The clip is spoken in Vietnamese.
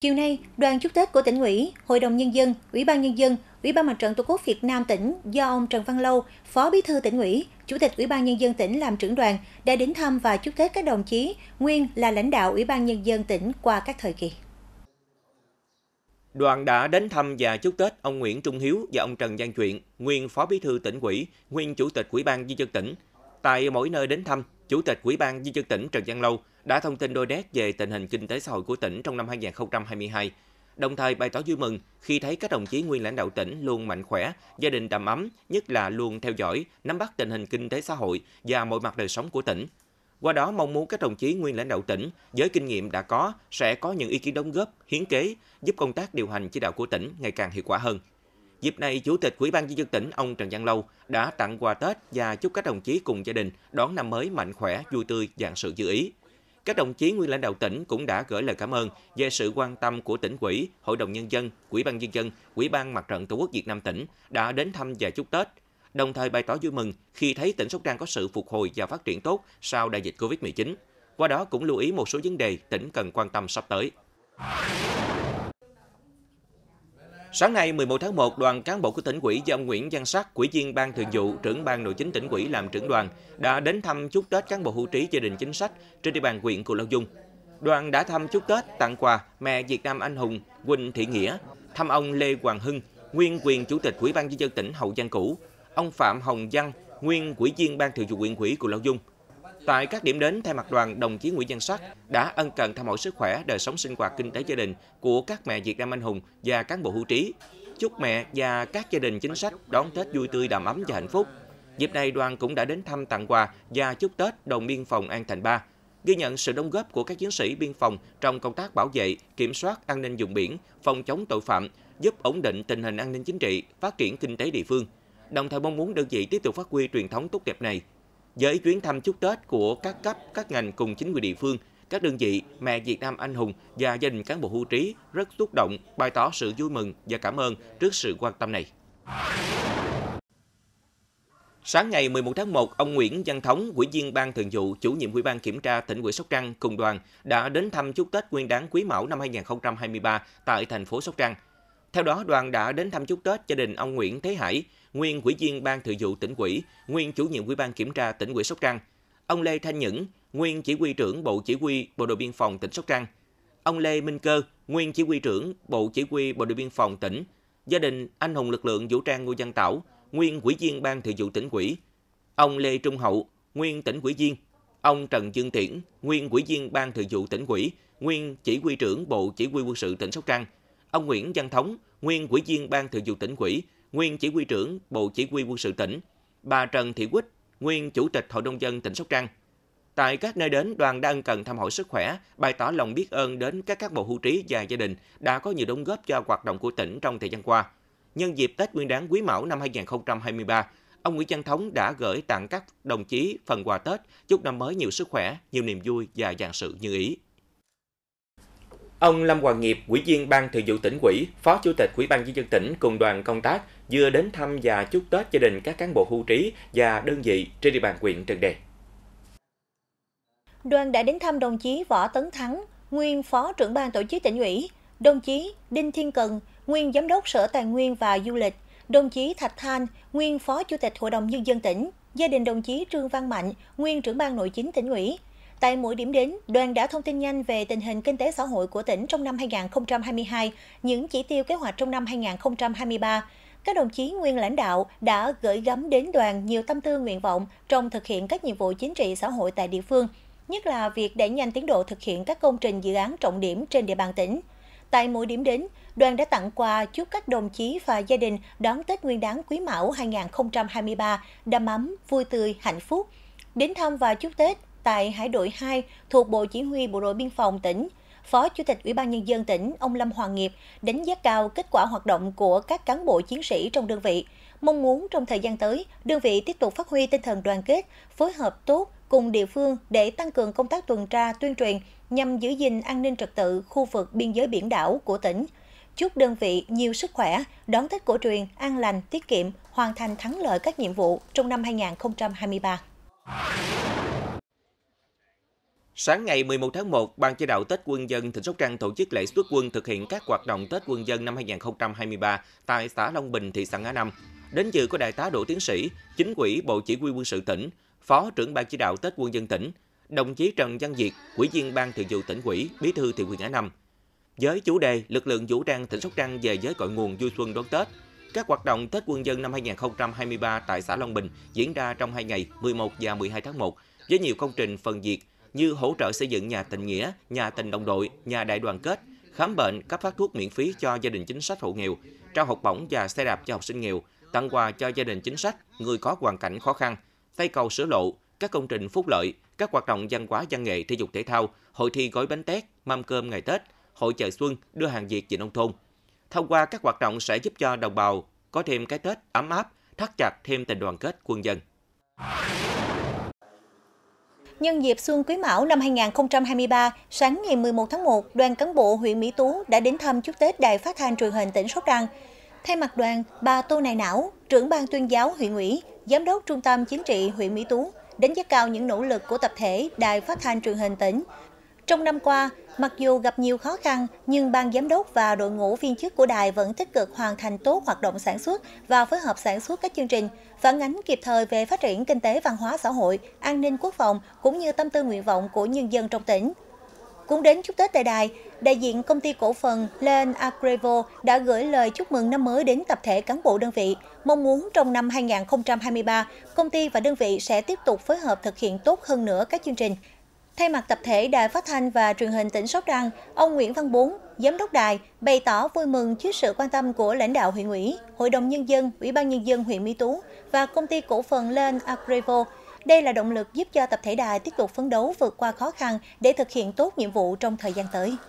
Chiều nay, đoàn chúc Tết của tỉnh ủy, Hội đồng Nhân dân, Ủy ban Nhân dân, Ủy ban Mặt trận Tổ quốc Việt Nam tỉnh do ông Trần Văn Lâu, Phó Bí thư tỉnh ủy, Chủ tịch Ủy ban Nhân dân tỉnh làm trưởng đoàn đã đến thăm và chúc Tết các đồng chí nguyên là lãnh đạo Ủy ban Nhân dân tỉnh qua các thời kỳ. Đoàn đã đến thăm và chúc Tết ông Nguyễn Trung Hiếu và ông Trần Giang Chuyện, nguyên Phó Bí thư tỉnh ủy, nguyên Chủ tịch Ủy ban Nhân dân tỉnh. Tại mỗi nơi đến thăm, Chủ tịch Ủy ban Nhân dân tỉnh Trần Văn Lâu đã thông tin đôi nét về tình hình kinh tế xã hội của tỉnh trong năm 2022, đồng thời bày tỏ vui mừng khi thấy các đồng chí nguyên lãnh đạo tỉnh luôn mạnh khỏe, gia đình đầm ấm, nhất là luôn theo dõi, nắm bắt tình hình kinh tế xã hội và mọi mặt đời sống của tỉnh. Qua đó mong muốn các đồng chí nguyên lãnh đạo tỉnh với kinh nghiệm đã có sẽ có những ý kiến đóng góp, hiến kế giúp công tác điều hành chỉ đạo của tỉnh ngày càng hiệu quả hơn. Dịp này, Chủ tịch Ủy ban nhân dân tỉnh ông Trần Văn Lâu đã tặng quà Tết và chúc các đồng chí cùng gia đình đón năm mới mạnh khỏe, vui tươi, dạng sự dư ý. Các đồng chí nguyên lãnh đạo tỉnh cũng đã gửi lời cảm ơn về sự quan tâm của tỉnh ủy, Hội đồng Nhân dân, Ủy ban Nhân dân, Ủy ban Mặt trận Tổ quốc Việt Nam tỉnh đã đến thăm và chúc Tết, đồng thời bày tỏ vui mừng khi thấy tỉnh Sóc Trăng có sự phục hồi và phát triển tốt sau đại dịch COVID-19. Qua đó cũng lưu ý một số vấn đề tỉnh cần quan tâm sắp tới. Sáng nay 11 tháng 1, đoàn cán bộ của tỉnh ủy do ông Nguyễn Văn Sắc, Ủy viên Ban Thường vụ, trưởng Ban Nội chính tỉnh ủy làm trưởng đoàn, đã đến thăm chúc Tết cán bộ hưu trí gia đình chính sách trên địa bàn huyện Cù Lao Dung. Đoàn đã thăm chúc Tết, tặng quà mẹ Việt Nam anh hùng Quỳnh Thị Nghĩa, thăm ông Lê Hoàng Hưng, nguyên quyền chủ tịch Ủy ban nhân dân tỉnh Hậu Giang cũ, ông Phạm Hồng Văn, nguyên ủy viên Ban Thường vụ huyện ủy Cù Lao Dung, Tại các điểm đến, thay mặt đoàn, đồng chí Nguyễn Văn Sắc đã ân cần thăm hỏi sức khỏe, đời sống sinh hoạt kinh tế gia đình của các mẹ Việt Nam anh hùng và cán bộ hưu trí. Chúc mẹ và các gia đình chính sách đón Tết vui tươi, đầm ấm và hạnh phúc. Dịp này, đoàn cũng đã đến thăm tặng quà và chúc Tết đồng biên phòng An Thành Ba, ghi nhận sự đóng góp của các chiến sĩ biên phòng trong công tác bảo vệ, kiểm soát an ninh vùng biển, phòng chống tội phạm, giúp ổn định tình hình an ninh chính trị, phát triển kinh tế địa phương. Đồng thời mong muốn đơn vị tiếp tục phát huy truyền thống tốt đẹp này với chuyến thăm chúc Tết của các cấp, các ngành cùng chính quyền địa phương, các đơn vị mẹ Việt Nam anh hùng và gia đình cán bộ hưu trí rất xúc động, bày tỏ sự vui mừng và cảm ơn trước sự quan tâm này. Sáng ngày 11 tháng 1, ông Nguyễn Văn Thống, Ủy viên Ban Thường vụ, Chủ nhiệm Ủy ban Kiểm tra tỉnh ủy Sóc Trăng cùng đoàn đã đến thăm chúc Tết Nguyên đán Quý Mão năm 2023 tại thành phố Sóc Trăng. Theo đó, đoàn đã đến thăm chúc Tết gia đình ông Nguyễn Thế Hải, nguyên Ủy viên Ban Thường vụ tỉnh ủy, nguyên chủ nhiệm Ủy ban kiểm tra tỉnh ủy Sóc Trăng. Ông Lê Thanh Nhẫn, nguyên chỉ huy trưởng Bộ Chỉ huy Bộ đội biên phòng tỉnh Sóc Trăng. Ông Lê Minh Cơ, nguyên chỉ huy trưởng Bộ Chỉ huy Bộ đội biên phòng tỉnh. Gia đình anh hùng lực lượng vũ trang Ngô Văn Tảo, nguyên ủy viên Ban Thường vụ tỉnh ủy. Ông Lê Trung Hậu, nguyên tỉnh ủy viên. Ông Trần Dương Tiễn, nguyên ủy viên Ban Thường vụ tỉnh ủy, nguyên chỉ huy trưởng Bộ Chỉ huy quân sự tỉnh Sóc Trăng. Ông Nguyễn Văn Thống, nguyên ủy viên Ban Thường vụ tỉnh ủy, nguyên chỉ huy trưởng Bộ Chỉ huy quân sự tỉnh, bà Trần Thị Quýnh, nguyên Chủ tịch Hội nông dân tỉnh Sóc Trăng. Tại các nơi đến, đoàn đã ân cần thăm hỏi sức khỏe, bày tỏ lòng biết ơn đến các các bộ hưu trí và gia đình đã có nhiều đóng góp cho hoạt động của tỉnh trong thời gian qua. Nhân dịp Tết Nguyên đán Quý Mão năm 2023, ông Nguyễn Văn Thống đã gửi tặng các đồng chí phần quà Tết, chúc năm mới nhiều sức khỏe, nhiều niềm vui và dàn sự như ý. Ông Lâm Hoàng Nghiệp, Ủy viên Ban Thường vụ tỉnh ủy, Phó Chủ tịch Ủy ban nhân dân tỉnh cùng đoàn công tác vừa đến thăm và chúc Tết gia đình các cán bộ hưu trí và đơn vị trên địa bàn huyện Trần Đề. Đoàn đã đến thăm đồng chí Võ Tấn Thắng, nguyên Phó trưởng ban tổ chức tỉnh ủy, đồng chí Đinh Thiên Cần, nguyên Giám đốc Sở Tài nguyên và Du lịch, đồng chí Thạch Thanh, nguyên Phó Chủ tịch Hội đồng Nhân dân tỉnh, gia đình đồng chí Trương Văn Mạnh, nguyên trưởng ban nội chính tỉnh ủy, Tại mỗi điểm đến, đoàn đã thông tin nhanh về tình hình kinh tế xã hội của tỉnh trong năm 2022, những chỉ tiêu kế hoạch trong năm 2023. Các đồng chí nguyên lãnh đạo đã gửi gắm đến đoàn nhiều tâm tư nguyện vọng trong thực hiện các nhiệm vụ chính trị xã hội tại địa phương, nhất là việc đẩy nhanh tiến độ thực hiện các công trình dự án trọng điểm trên địa bàn tỉnh. Tại mỗi điểm đến, đoàn đã tặng quà chúc các đồng chí và gia đình đón Tết Nguyên đán Quý Mão 2023 đầm ấm, vui tươi, hạnh phúc. Đến thăm và chúc Tết tại Hải đội 2 thuộc Bộ Chỉ huy Bộ đội Biên phòng tỉnh, Phó Chủ tịch Ủy ban Nhân dân tỉnh ông Lâm Hoàng Nghiệp đánh giá cao kết quả hoạt động của các cán bộ chiến sĩ trong đơn vị, mong muốn trong thời gian tới, đơn vị tiếp tục phát huy tinh thần đoàn kết, phối hợp tốt cùng địa phương để tăng cường công tác tuần tra tuyên truyền nhằm giữ gìn an ninh trật tự khu vực biên giới biển đảo của tỉnh. Chúc đơn vị nhiều sức khỏe, đón Tết cổ truyền, an lành, tiết kiệm, hoàn thành thắng lợi các nhiệm vụ trong năm 2023. Sáng ngày 11 tháng 1, Ban chỉ đạo Tết Quân dân tỉnh Sóc Trăng tổ chức lễ xuất quân thực hiện các hoạt động Tết Quân dân năm 2023 tại xã Long Bình, thị xã Ngã Năm. Đến dự có Đại tá Đỗ Tiến sĩ, Chính ủy Bộ Chỉ huy quân sự tỉnh, Phó trưởng Ban chỉ đạo Tết Quân dân tỉnh, đồng chí Trần Văn Diệt, Ủy viên Ban Thường vụ tỉnh ủy, Bí thư thị ủy Ngã Năm. Với chủ đề lực lượng vũ trang tỉnh Sóc Trăng về giới cội nguồn vui xuân đón Tết, các hoạt động Tết Quân dân năm 2023 tại xã Long Bình diễn ra trong hai ngày 11 và 12 tháng 1 với nhiều công trình phần diệt, như hỗ trợ xây dựng nhà tình nghĩa, nhà tình đồng đội, nhà đại đoàn kết, khám bệnh, cấp phát thuốc miễn phí cho gia đình chính sách hộ nghèo, trao học bổng và xe đạp cho học sinh nghèo, tặng quà cho gia đình chính sách, người có hoàn cảnh khó khăn, xây cầu sửa lộ, các công trình phúc lợi, các hoạt động văn hóa văn nghệ thể dục thể thao, hội thi gói bánh tét, mâm cơm ngày Tết, hội chợ xuân đưa hàng Việt về nông thôn. Thông qua các hoạt động sẽ giúp cho đồng bào có thêm cái Tết ấm áp, thắt chặt thêm tình đoàn kết quân dân. Nhân dịp Xuân Quý Mão năm 2023, sáng ngày 11 tháng 1, đoàn cán bộ huyện Mỹ Tú đã đến thăm chúc Tết Đài Phát thanh truyền hình tỉnh Sóc Trăng. Thay mặt đoàn, bà Tô Này Não, trưởng ban tuyên giáo huyện ủy, giám đốc trung tâm chính trị huyện Mỹ Tú, đánh giá cao những nỗ lực của tập thể Đài Phát thanh truyền hình tỉnh trong năm qua, mặc dù gặp nhiều khó khăn, nhưng ban giám đốc và đội ngũ viên chức của đài vẫn tích cực hoàn thành tốt hoạt động sản xuất và phối hợp sản xuất các chương trình, phản ánh kịp thời về phát triển kinh tế văn hóa xã hội, an ninh quốc phòng cũng như tâm tư nguyện vọng của nhân dân trong tỉnh. Cũng đến chúc Tết tại đài, đại diện công ty cổ phần Len Agrevo đã gửi lời chúc mừng năm mới đến tập thể cán bộ đơn vị, mong muốn trong năm 2023, công ty và đơn vị sẽ tiếp tục phối hợp thực hiện tốt hơn nữa các chương trình Thay mặt tập thể Đài Phát thanh và Truyền hình tỉnh Sóc Trăng, ông Nguyễn Văn Bốn, giám đốc đài, bày tỏ vui mừng trước sự quan tâm của lãnh đạo huyện ủy, Hội đồng Nhân dân, Ủy ban Nhân dân huyện Mỹ Tú và công ty cổ phần Lên Agrevo. Đây là động lực giúp cho tập thể đài tiếp tục phấn đấu vượt qua khó khăn để thực hiện tốt nhiệm vụ trong thời gian tới.